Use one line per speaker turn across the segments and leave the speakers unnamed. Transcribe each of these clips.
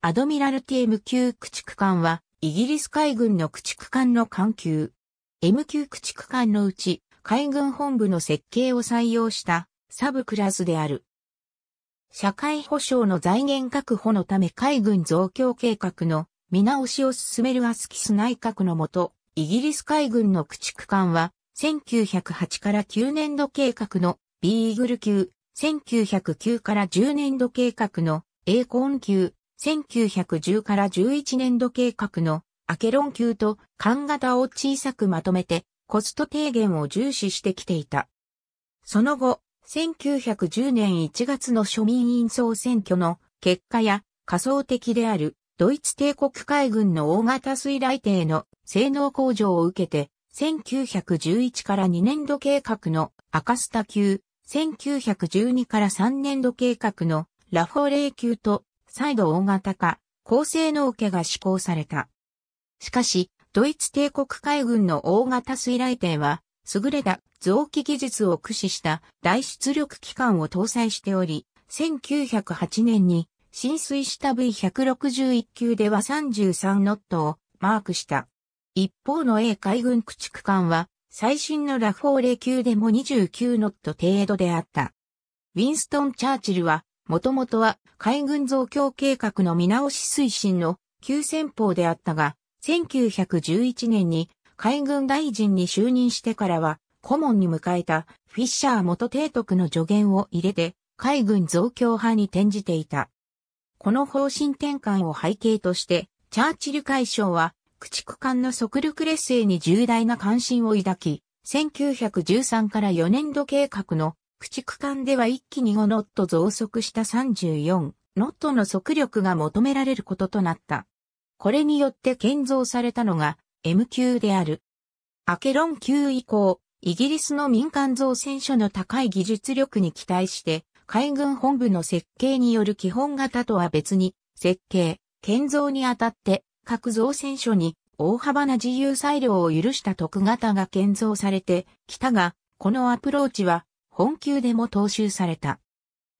アドミラルティ M 級駆逐艦は、イギリス海軍の駆逐艦の艦級。M 級駆逐艦のうち、海軍本部の設計を採用したサブクラスである。社会保障の財源確保のため海軍増強計画の見直しを進めるアスキス内閣のもと、イギリス海軍の駆逐艦は、1908から9年度計画のビーグル級、1909から10年度計画のエーコン級、1910から11年度計画のアケロン級と艦型を小さくまとめてコスト低減を重視してきていた。その後、1910年1月の庶民院総選挙の結果や仮想的であるドイツ帝国海軍の大型水雷艇の性能向上を受けて、1911から2年度計画のアカスタ級、1912から3年度計画のラフォーレー級と再度大型化、高性能化が施行された。しかし、ドイツ帝国海軍の大型水雷艇は、優れた臓器技術を駆使した大出力機関を搭載しており、1908年に浸水した V161 級では33ノットをマークした。一方の A 海軍駆逐艦は最新のラフォーレ級でも29ノット程度であった。ウィンストン・チャーチルはもともとは海軍増強計画の見直し推進の急先鋒であったが、1911年に海軍大臣に就任してからは、顧問に迎えたフィッシャー元提督の助言を入れて、海軍増強派に転じていた。この方針転換を背景として、チャーチル海将は、駆逐艦の速力劣勢に重大な関心を抱き、1913から4年度計画の駆逐艦では一気に5ノット増速した34ノットの速力が求められることとなった。これによって建造されたのが M 級である。アケロン級以降、イギリスの民間造船所の高い技術力に期待して、海軍本部の設計による基本型とは別に、設計、建造にあたって、各造船所に大幅な自由裁量を許した特型が建造されてきたが、このアプローチは本級でも踏襲された。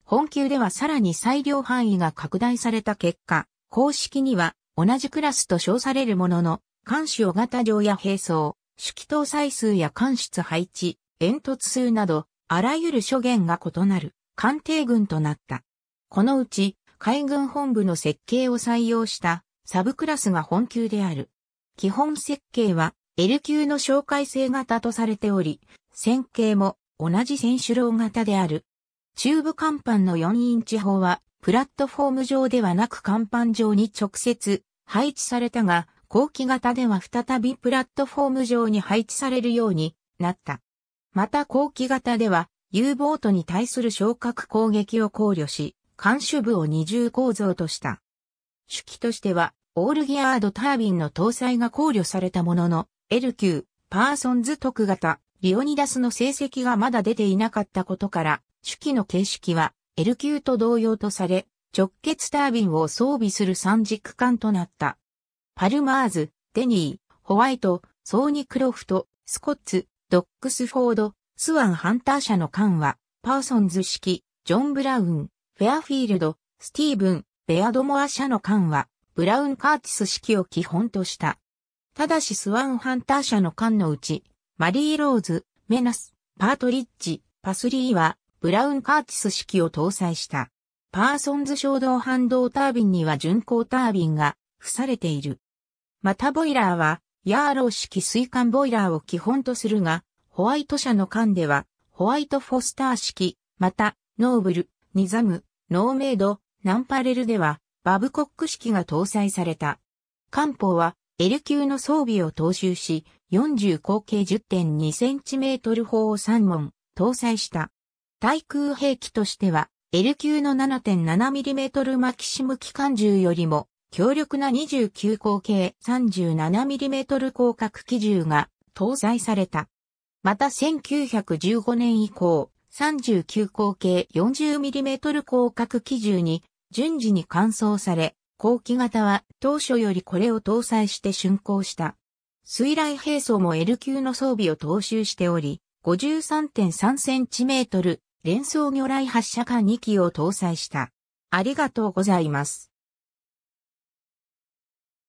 本級ではさらに裁量範囲が拡大された結果、公式には同じクラスと称されるものの、監視を型上や並走、主気搭載数や監出配置、煙突数など、あらゆる諸言が異なる艦艇群となった。このうち、海軍本部の設計を採用したサブクラスが本級である。基本設計は L 級の紹介性型とされており、線形も同じ選手楼型である。中部甲板の4インチ砲は、プラットフォーム上ではなく甲板上に直接配置されたが、後期型では再びプラットフォーム上に配置されるようになった。また後期型では、U ボートに対する昇格攻撃を考慮し、艦首部を二重構造とした。主機としては、オールギアードタービンの搭載が考慮されたものの、L 級、パーソンズ特型、リオニダスの成績がまだ出ていなかったことから、手記の形式は L 級と同様とされ、直結タービンを装備する三軸艦となった。パルマーズ、デニー、ホワイト、ソーニ・クロフト、スコッツ、ドックスフォード、スワン・ハンター社の艦は、パーソンズ式、ジョン・ブラウン、フェアフィールド、スティーブン、ベアドモア社の艦は、ブラウン・カーティス式を基本とした。ただしスワン・ハンター社の艦のうち、マリー・ローズ、メナス、パートリッジ、パスリーは、ブラウン・カーティス式を搭載した。パーソンズ衝動反動タービンには巡航タービンが付されている。またボイラーは、ヤーロー式水管ボイラーを基本とするが、ホワイト社の間では、ホワイトフォスター式、また、ノーブル、ニザム、ノーメイド、ナンパレルでは、バブコック式が搭載された。漢方は、L 級の装備を踏襲し、40口径 10.2cm 砲を3門、搭載した。対空兵器としては、L 級の 7.7mm マキシム機関銃よりも、強力な29口径 37mm 広角機銃が搭載された。また1915年以降、39口径 40mm 広角機銃に順次に換装され、後期型は当初よりこれを搭載して竣工した。水雷兵装も L 級の装備を踏襲しており、53.3cm 連装魚雷発射管2機を搭載した。ありがとうございます。